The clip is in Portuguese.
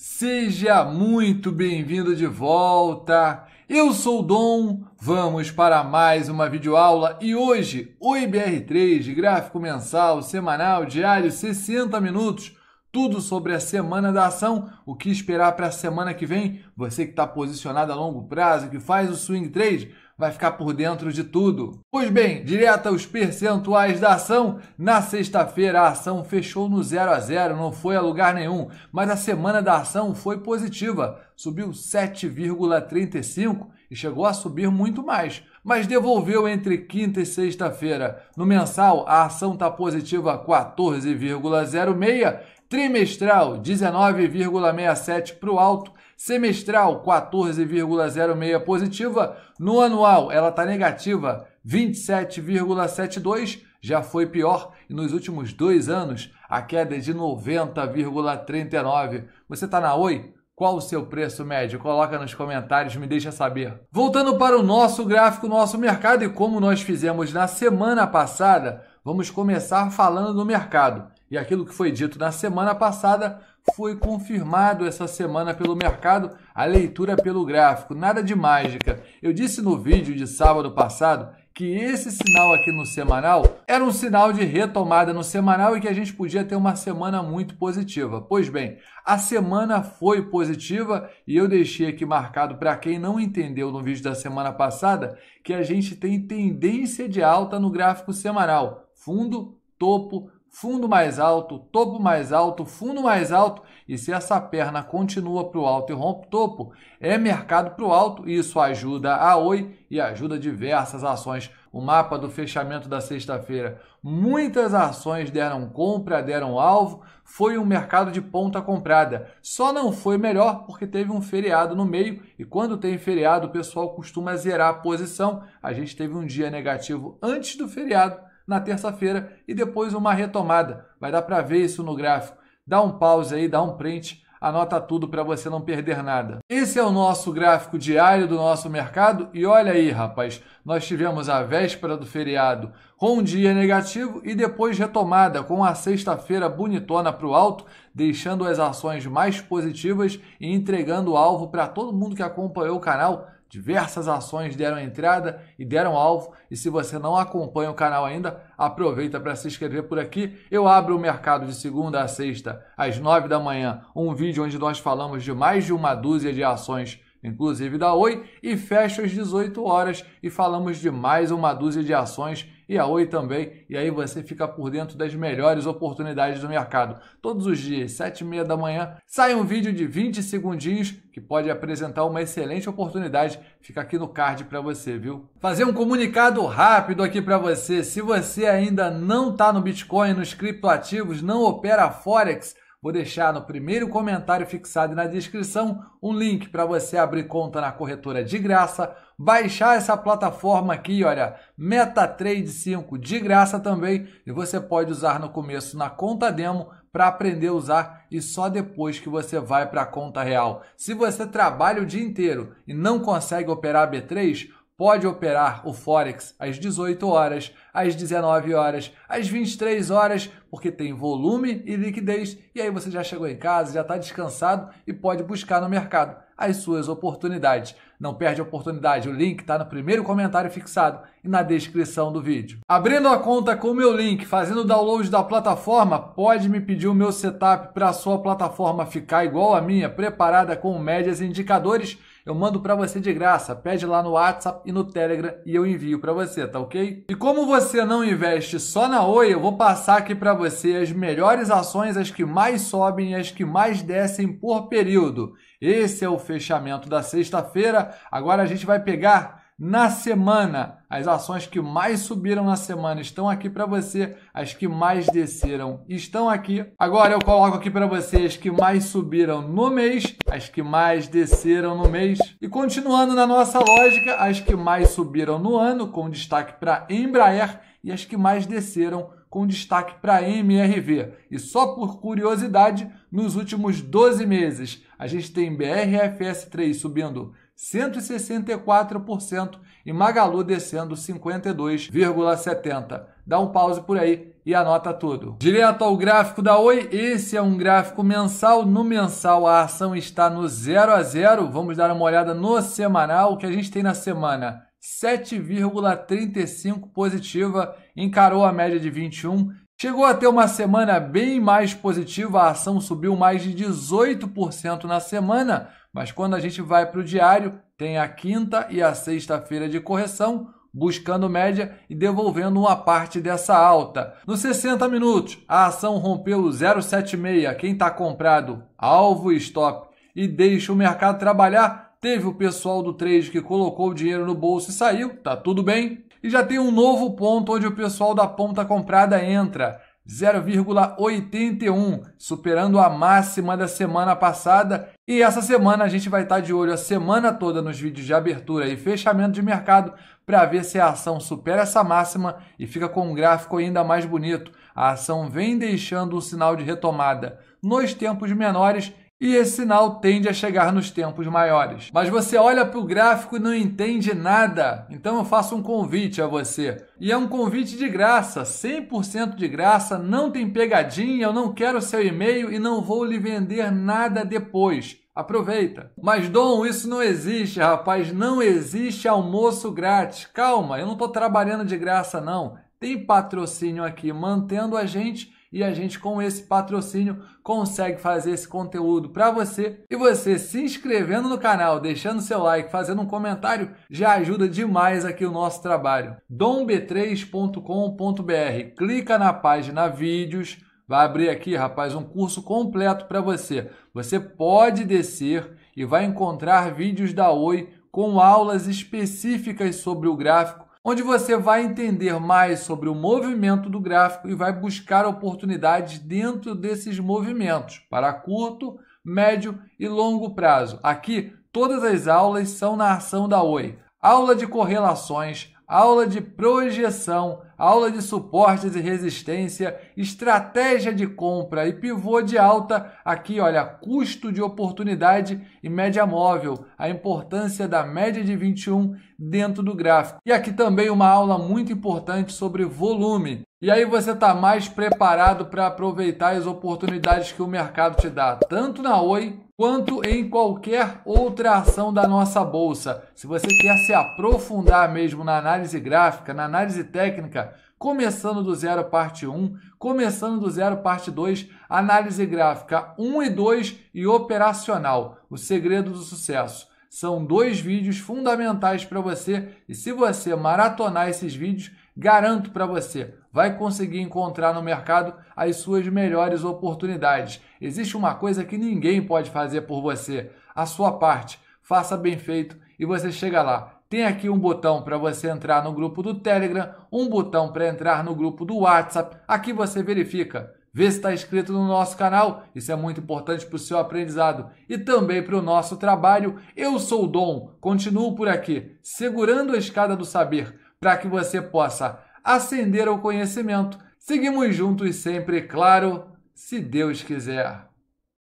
Seja muito bem-vindo de volta. Eu sou o Dom, vamos para mais uma videoaula e hoje o IBR3 de gráfico mensal, semanal, diário, 60 minutos tudo sobre a Semana da Ação, o que esperar para a semana que vem. Você que está posicionado a longo prazo, que faz o swing trade, vai ficar por dentro de tudo. Pois bem, direto aos percentuais da ação, na sexta-feira a ação fechou no 0 a 0, não foi a lugar nenhum, mas a semana da ação foi positiva, subiu 7,35 e chegou a subir muito mais, mas devolveu entre quinta e sexta-feira. No mensal, a ação está positiva 14,06 Trimestral, 19,67 para o alto. Semestral, 14,06 positiva. No anual, ela está negativa, 27,72. Já foi pior e nos últimos dois anos a queda é de 90,39. Você está na Oi? Qual o seu preço médio? Coloca nos comentários, me deixa saber. Voltando para o nosso gráfico, nosso mercado e como nós fizemos na semana passada, vamos começar falando do mercado. E aquilo que foi dito na semana passada foi confirmado essa semana pelo mercado, a leitura pelo gráfico, nada de mágica. Eu disse no vídeo de sábado passado que esse sinal aqui no semanal era um sinal de retomada no semanal e que a gente podia ter uma semana muito positiva. Pois bem, a semana foi positiva e eu deixei aqui marcado para quem não entendeu no vídeo da semana passada que a gente tem tendência de alta no gráfico semanal, fundo, topo, fundo mais alto, topo mais alto, fundo mais alto, e se essa perna continua para o alto e rompe topo, é mercado para o alto, e isso ajuda a Oi e ajuda diversas ações. O mapa do fechamento da sexta-feira, muitas ações deram compra, deram alvo, foi um mercado de ponta comprada. Só não foi melhor porque teve um feriado no meio e quando tem feriado o pessoal costuma zerar a posição. A gente teve um dia negativo antes do feriado na terça-feira e depois uma retomada. Vai dar para ver isso no gráfico. Dá um pause aí, dá um print, anota tudo para você não perder nada. Esse é o nosso gráfico diário do nosso mercado e olha aí, rapaz, nós tivemos a véspera do feriado com um dia negativo e depois retomada com a sexta-feira bonitona para o alto, deixando as ações mais positivas e entregando o alvo para todo mundo que acompanhou o canal Diversas ações deram entrada e deram alvo. E se você não acompanha o canal ainda, aproveita para se inscrever por aqui. Eu abro o mercado de segunda a sexta, às nove da manhã, um vídeo onde nós falamos de mais de uma dúzia de ações inclusive da Oi, e fecho às 18 horas e falamos de mais uma dúzia de ações e a Oi também. E aí você fica por dentro das melhores oportunidades do mercado. Todos os dias, 7 e meia da manhã, sai um vídeo de 20 segundinhos que pode apresentar uma excelente oportunidade. Fica aqui no card para você, viu? Fazer um comunicado rápido aqui para você. Se você ainda não está no Bitcoin, nos criptoativos, não opera Forex, Vou deixar no primeiro comentário fixado na descrição um link para você abrir conta na corretora de graça, baixar essa plataforma aqui, olha, MetaTrade 5 de graça também, e você pode usar no começo na conta demo para aprender a usar e só depois que você vai para a conta real. Se você trabalha o dia inteiro e não consegue operar B3, pode operar o Forex às 18 horas às 19 horas, às 23 horas, porque tem volume e liquidez, e aí você já chegou em casa, já está descansado e pode buscar no mercado as suas oportunidades. Não perde a oportunidade, o link está no primeiro comentário fixado e na descrição do vídeo. Abrindo a conta com o meu link, fazendo o download da plataforma, pode me pedir o meu setup para a sua plataforma ficar igual a minha, preparada com médias e indicadores. Eu mando para você de graça, pede lá no WhatsApp e no Telegram e eu envio para você, tá ok? E como você você não investe só na Oi, eu vou passar aqui para você as melhores ações, as que mais sobem e as que mais descem por período. Esse é o fechamento da sexta-feira. Agora a gente vai pegar na semana. As ações que mais subiram na semana estão aqui para você, as que mais desceram estão aqui. Agora eu coloco aqui para vocês que mais subiram no mês, as que mais desceram no mês. E continuando na nossa lógica, as que mais subiram no ano, com destaque para Embraer, e as que mais desceram com destaque para MRV. E só por curiosidade, nos últimos 12 meses, a gente tem BRFS3 subindo 164% e Magalu descendo 52,70. Dá um pause por aí e anota tudo. Direto ao gráfico da Oi, esse é um gráfico mensal. No mensal a ação está no 0 a 0. Vamos dar uma olhada no semanal, o que a gente tem na semana. 7,35 positiva, encarou a média de 21, Chegou a ter uma semana bem mais positiva, a ação subiu mais de 18% na semana, mas quando a gente vai para o diário, tem a quinta e a sexta-feira de correção, buscando média e devolvendo uma parte dessa alta. Nos 60 minutos, a ação rompeu 0,76, quem está comprado, alvo e stop, e deixa o mercado trabalhar. Teve o pessoal do trade que colocou o dinheiro no bolso e saiu, tá tudo bem, e já tem um novo ponto onde o pessoal da ponta comprada entra, 0,81, superando a máxima da semana passada. E essa semana a gente vai estar de olho a semana toda nos vídeos de abertura e fechamento de mercado para ver se a ação supera essa máxima e fica com um gráfico ainda mais bonito. A ação vem deixando um sinal de retomada nos tempos menores e esse sinal tende a chegar nos tempos maiores. Mas você olha para o gráfico e não entende nada. Então eu faço um convite a você. E é um convite de graça, 100% de graça, não tem pegadinha, eu não quero seu e-mail e não vou lhe vender nada depois. Aproveita. Mas Dom, isso não existe, rapaz, não existe almoço grátis. Calma, eu não estou trabalhando de graça não. Tem patrocínio aqui mantendo a gente e a gente com esse patrocínio consegue fazer esse conteúdo para você. E você se inscrevendo no canal, deixando seu like, fazendo um comentário, já ajuda demais aqui o nosso trabalho. domb3.com.br. Clica na página vídeos, vai abrir aqui, rapaz, um curso completo para você. Você pode descer e vai encontrar vídeos da Oi com aulas específicas sobre o gráfico onde você vai entender mais sobre o movimento do gráfico e vai buscar oportunidades dentro desses movimentos para curto, médio e longo prazo. Aqui, todas as aulas são na ação da Oi. Aula de correlações, aula de projeção, aula de suportes e resistência, estratégia de compra e pivô de alta, aqui olha, custo de oportunidade e média móvel, a importância da média de 21 dentro do gráfico. E aqui também uma aula muito importante sobre volume. E aí você está mais preparado para aproveitar as oportunidades que o mercado te dá, tanto na Oi quanto em qualquer outra ação da nossa bolsa. Se você quer se aprofundar mesmo na análise gráfica, na análise técnica, começando do zero parte 1, começando do zero parte 2, análise gráfica 1 e 2 e operacional, o segredo do sucesso. São dois vídeos fundamentais para você e se você maratonar esses vídeos, Garanto para você, vai conseguir encontrar no mercado as suas melhores oportunidades. Existe uma coisa que ninguém pode fazer por você, a sua parte. Faça bem feito e você chega lá. Tem aqui um botão para você entrar no grupo do Telegram, um botão para entrar no grupo do WhatsApp. Aqui você verifica. Vê se está inscrito no nosso canal, isso é muito importante para o seu aprendizado e também para o nosso trabalho. Eu sou o Dom, continuo por aqui, segurando a escada do saber para que você possa ascender ao conhecimento. Seguimos juntos sempre, claro, se Deus quiser.